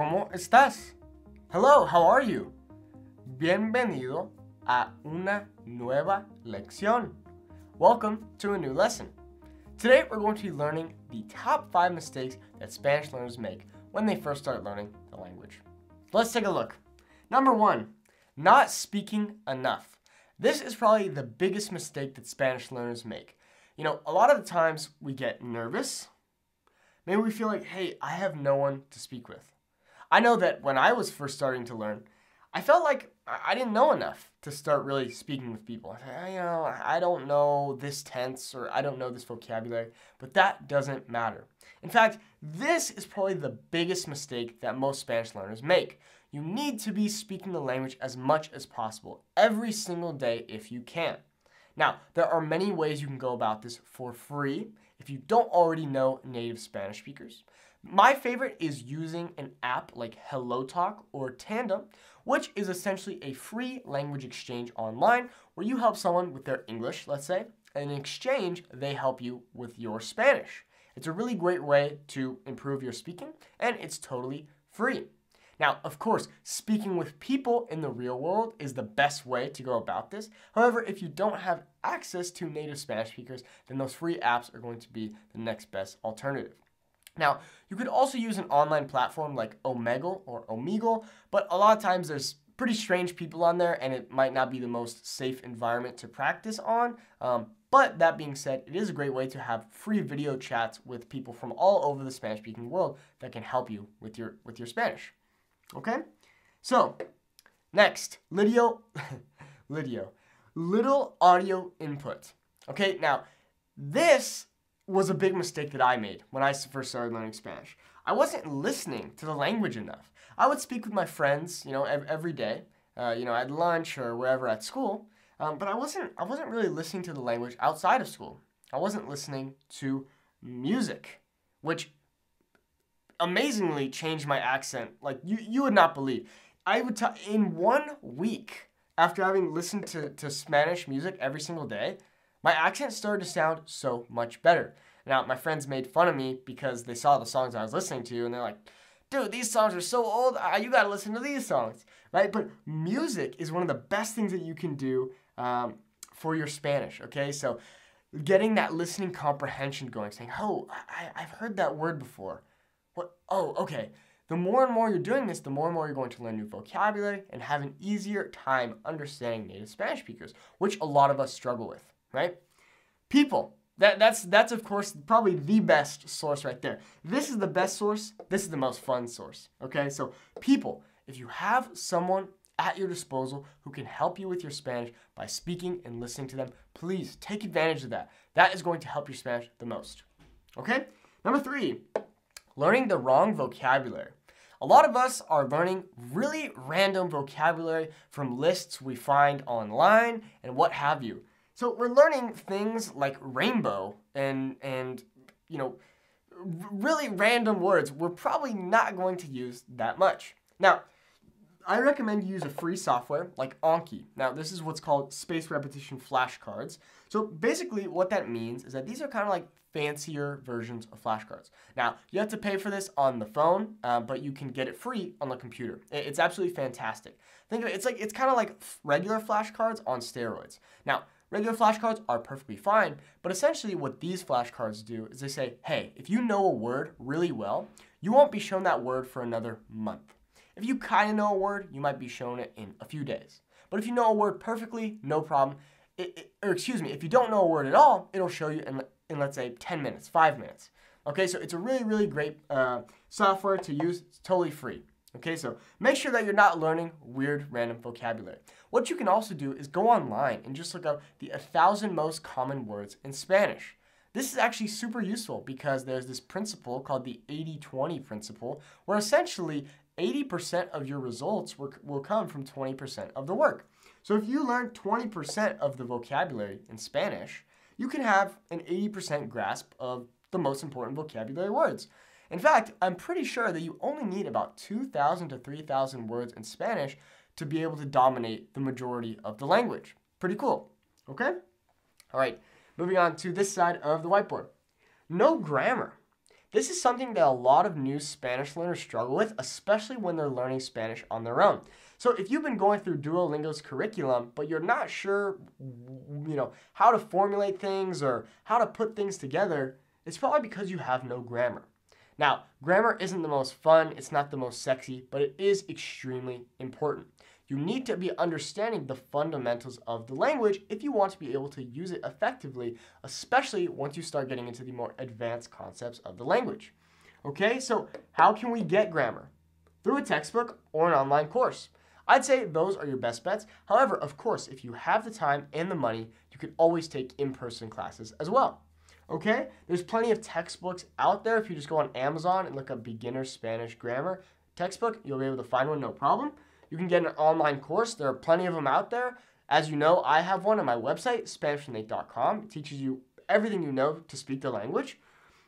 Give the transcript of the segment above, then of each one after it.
¿Cómo estás? Hello, how are you? Bienvenido a una nueva lección. Welcome to a new lesson. Today we're going to be learning the top 5 mistakes that Spanish learners make when they first start learning the language. Let's take a look. Number 1, not speaking enough. This is probably the biggest mistake that Spanish learners make. You know, a lot of the times we get nervous. Maybe we feel like, hey, I have no one to speak with. I know that when I was first starting to learn, I felt like I didn't know enough to start really speaking with people. I, you know, I don't know this tense or I don't know this vocabulary, but that doesn't matter. In fact, this is probably the biggest mistake that most Spanish learners make. You need to be speaking the language as much as possible every single day if you can. Now, there are many ways you can go about this for free if you don't already know native Spanish speakers. My favorite is using an app like HelloTalk or Tandem, which is essentially a free language exchange online where you help someone with their English, let's say, and in exchange, they help you with your Spanish. It's a really great way to improve your speaking, and it's totally free. Now, of course, speaking with people in the real world is the best way to go about this. However, if you don't have access to native Spanish speakers, then those free apps are going to be the next best alternative. Now, you could also use an online platform like Omegle or Omegle, but a lot of times there's pretty strange people on there and it might not be the most safe environment to practice on. Um, but that being said, it is a great way to have free video chats with people from all over the Spanish speaking world that can help you with your with your Spanish. Okay? So, next, Lydio, Lydio, Little audio input. Okay? Now, this was a big mistake that I made when I first started learning Spanish. I wasn't listening to the language enough. I would speak with my friends, you know, every day, uh, you know, at lunch or wherever at school, um, but I wasn't, I wasn't really listening to the language outside of school. I wasn't listening to music, which amazingly changed my accent. Like you, you would not believe. I would t- in one week after having listened to, to Spanish music every single day, my accent started to sound so much better. Now, my friends made fun of me because they saw the songs I was listening to and they're like, dude, these songs are so old, ah, you gotta listen to these songs, right? But music is one of the best things that you can do um, for your Spanish, okay? So getting that listening comprehension going, saying, oh, I, have heard that word before. What? Oh, okay. The more and more you're doing this, the more and more you're going to learn new vocabulary and have an easier time understanding native Spanish speakers, which a lot of us struggle with right? People. That, that's, that's, of course, probably the best source right there. This is the best source. This is the most fun source, okay? So, people. If you have someone at your disposal who can help you with your Spanish by speaking and listening to them, please take advantage of that. That is going to help your Spanish the most, okay? Number three, learning the wrong vocabulary. A lot of us are learning really random vocabulary from lists we find online and what have you. So we're learning things like rainbow and and you know really random words we're probably not going to use that much. Now, I recommend you use a free software like Anki. Now, this is what's called space repetition flashcards. So basically, what that means is that these are kind of like fancier versions of flashcards. Now, you have to pay for this on the phone, uh, but you can get it free on the computer. It's absolutely fantastic. Think of it, it's like it's kind of like regular flashcards on steroids. Now, regular flashcards are perfectly fine, but essentially what these flashcards do is they say, hey, if you know a word really well, you won't be shown that word for another month. If you kind of know a word, you might be shown it in a few days. But if you know a word perfectly, no problem. It, it, or excuse me, if you don't know a word at all, it'll show you in, in let's say 10 minutes, 5 minutes. Okay, so it's a really, really great uh, software to use. It's totally free. Okay, so make sure that you're not learning weird random vocabulary. What you can also do is go online and just look up the 1,000 most common words in Spanish. This is actually super useful because there's this principle called the 80-20 principle, where essentially 80% of your results will, will come from 20% of the work. So if you learn 20% of the vocabulary in Spanish, you can have an 80% grasp of the most important vocabulary words. In fact, I'm pretty sure that you only need about 2,000 to 3,000 words in Spanish to be able to dominate the majority of the language. Pretty cool, okay? All right, moving on to this side of the whiteboard. No grammar. This is something that a lot of new Spanish learners struggle with, especially when they're learning Spanish on their own. So if you've been going through Duolingo's curriculum, but you're not sure, you know, how to formulate things or how to put things together, it's probably because you have no grammar. Now, grammar isn't the most fun, it's not the most sexy, but it is extremely important. You need to be understanding the fundamentals of the language if you want to be able to use it effectively, especially once you start getting into the more advanced concepts of the language. Okay, so how can we get grammar? Through a textbook or an online course. I'd say those are your best bets. However, of course, if you have the time and the money, you can always take in person classes as well. Okay? There's plenty of textbooks out there. If you just go on Amazon and look up beginner Spanish grammar textbook, you'll be able to find one no problem. You can get an online course. There are plenty of them out there. As you know, I have one on my website, SpanishNate.com. It teaches you everything you know to speak the language.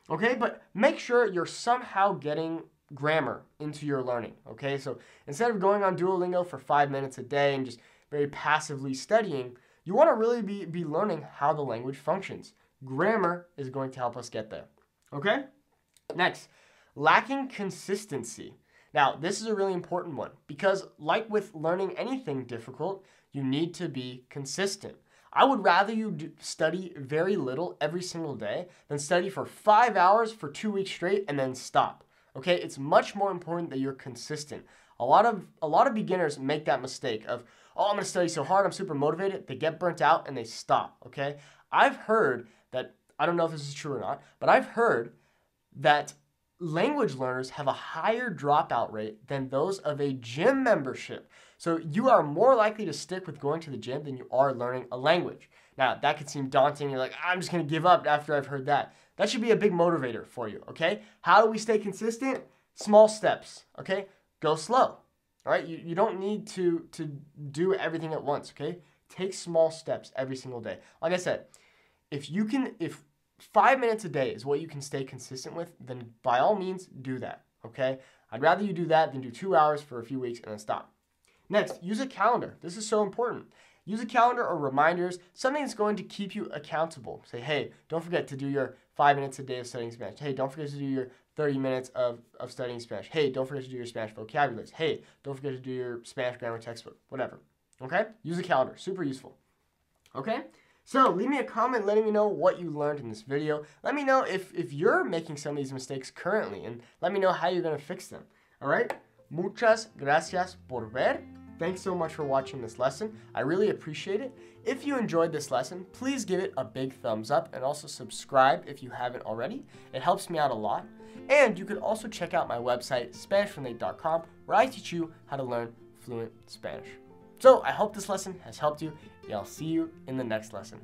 Okay, but make sure you're somehow getting grammar into your learning. Okay, so instead of going on Duolingo for five minutes a day and just very passively studying, you want to really be, be learning how the language functions. Grammar is going to help us get there. Okay, next, lacking consistency. Now, this is a really important one because, like with learning anything difficult, you need to be consistent. I would rather you study very little every single day than study for five hours for two weeks straight and then stop. Okay, it's much more important that you're consistent. A lot of a lot of beginners make that mistake of, oh, I'm gonna study so hard, I'm super motivated. They get burnt out and they stop. Okay, I've heard that I don't know if this is true or not, but I've heard that language learners have a higher dropout rate than those of a gym membership. So you are more likely to stick with going to the gym than you are learning a language. Now, that could seem daunting. You're like, I'm just going to give up after I've heard that. That should be a big motivator for you, okay? How do we stay consistent? Small steps, okay? Go slow, all right? You, you don't need to, to do everything at once, okay? Take small steps every single day. Like I said, if you can, if five minutes a day is what you can stay consistent with, then by all means do that, okay? I'd rather you do that than do two hours for a few weeks and then stop. Next, use a calendar. This is so important. Use a calendar or reminders, something that's going to keep you accountable. Say, hey, don't forget to do your five minutes a day of studying Spanish. Hey, don't forget to do your 30 minutes of, of studying Spanish. Hey, don't forget to do your Spanish vocabulary. Hey, don't forget to do your Spanish grammar textbook, whatever. Okay? Use a calendar, super useful. Okay? So leave me a comment letting me know what you learned in this video. Let me know if, if you're making some of these mistakes currently and let me know how you're going to fix them. All right? Muchas gracias por ver. Thanks so much for watching this lesson. I really appreciate it. If you enjoyed this lesson, please give it a big thumbs up and also subscribe if you haven't already. It helps me out a lot. And you could also check out my website, SpanishFromNate.com, where I teach you how to learn fluent Spanish. So I hope this lesson has helped you, and I'll see you in the next lesson.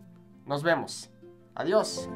Nos vemos. Adiós.